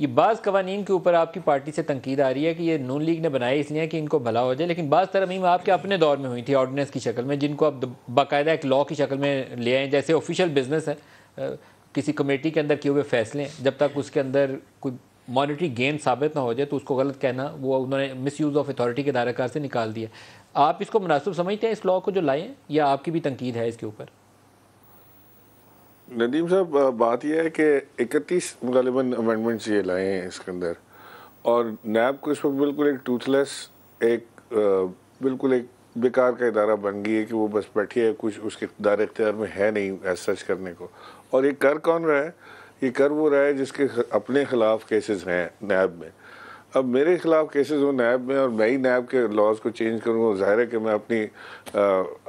ये बाज़ कवानीन के ऊपर आपकी पार्टी से तनकीद आ रही है कि ये नून लीग ने बनाए इसलिए कि इनको भला हो जाए लेकिन बाज़ तरमीम आपके अपने दौर में हुई थी ऑर्डिनेंस की शक्ल में जिनको आप बाकायदा एक लॉ की शक्ल में ले आए जैसे ऑफिशियल बिजनेस है किसी कमेटी के अंदर किए हुए फैसले जब तक उसके अंदर कोई मॉनिटरी गेन साबित ना हो जाए तो उसको गलत कहना वो उन्होंने मिस यूज़ ऑफ अथॉरिटी के दायरा से निकाल दिया आप इसको मुनासिब समझते हैं इस लॉ को जो लाएँ या आपकी भी तनकीद है इसके ऊपर नदीम साहब बात यह है कि इकतीस गलबन अमेंडमेंट्स ये लाए हैं इसके अंदर और नैब को इस वक्त बिल्कुल एक टूथलेस एक बिल्कुल एक बेकार का इदारा बन गई है कि वो बस बैठी है कुछ उसके दायरे इख्तियार में है नहीं एज सच करने को और ये कर कौन रहा है ये कर वो रहा है जिसके अपने खिलाफ केसेस हैं नैब में अब मेरे खिलाफ केसेस हो नैब में और मैं ही नैब के लॉज को चेंज करूँगा जाहिर है कि मैं अपनी आ,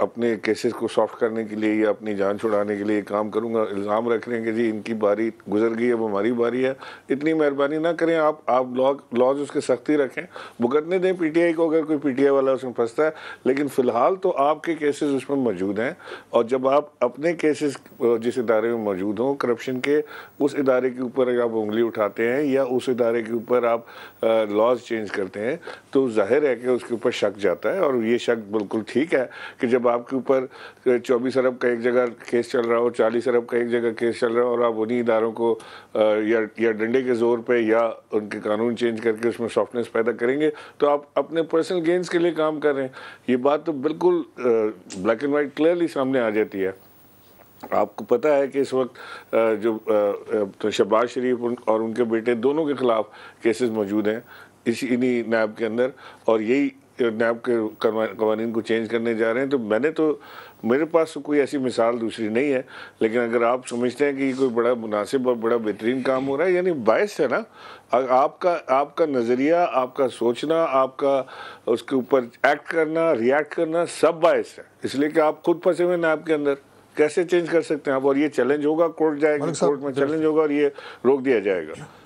अपने केसेस को सॉफ्ट करने के लिए या अपनी जान छुड़ाने के लिए काम करूँगा इल्ज़ाम रख रहे हैं कि जी इनकी बारी गुजर गई अब हमारी बारी है इतनी मेहरबानी ना करें आप आप लॉज उसके सख्ती रखें भुगतने दें आई को अगर कोई आई वाला उसमें फंसता है लेकिन फ़िलहाल तो आपके केसेज उसमें मौजूद हैं और जब आप अपने केसेस जिस इदारे में मौजूद हों करप्शन के उस इदारे के ऊपर आप उंगली उठाते हैं या उस इदारे के ऊपर आप लॉज चेंज करते हैं तो जाहिर है कि उसके ऊपर शक जाता है और ये शक बिल्कुल ठीक है कि जब आपके ऊपर चौबीस अरब का एक जगह केस चल रहा हो चालीस अरब का एक जगह केस चल रहा हो और आप उन्हीं इदारों को या या डंडे के ज़ोर पर या उनके कानून चेंज करके उसमें सॉफ्टनेस पैदा करेंगे तो आप अपने पर्सनल गेंस के लिए काम कर रहे हैं ये बात तो बिल्कुल ब्लैक एंड वाइट क्लियरली सामने आ जाती है आपको पता है कि इस वक्त जो तो शहबाज शरीफ और उनके बेटे दोनों के खिलाफ केसेस मौजूद हैं इसी इन्हीं नैब के अंदर और यही नैब के कवानीन को चेंज करने जा रहे हैं तो मैंने तो मेरे पास तो कोई ऐसी मिसाल दूसरी नहीं है लेकिन अगर आप समझते हैं कि कोई बड़ा मुनासिब और बड़ा बेहतरीन काम हो रहा है यानी बायस है ना आपका आपका नज़रिया आपका सोचना आपका उसके ऊपर एक्ट करना रिएक्ट करना सब बायस है इसलिए कि आप खुद फंसे हुए हैं नैब के अंदर कैसे चेंज कर सकते हैं अब और ये चैलेंज होगा कोर्ट जाएगा कोर्ट में चैलेंज होगा और ये रोक दिया जाएगा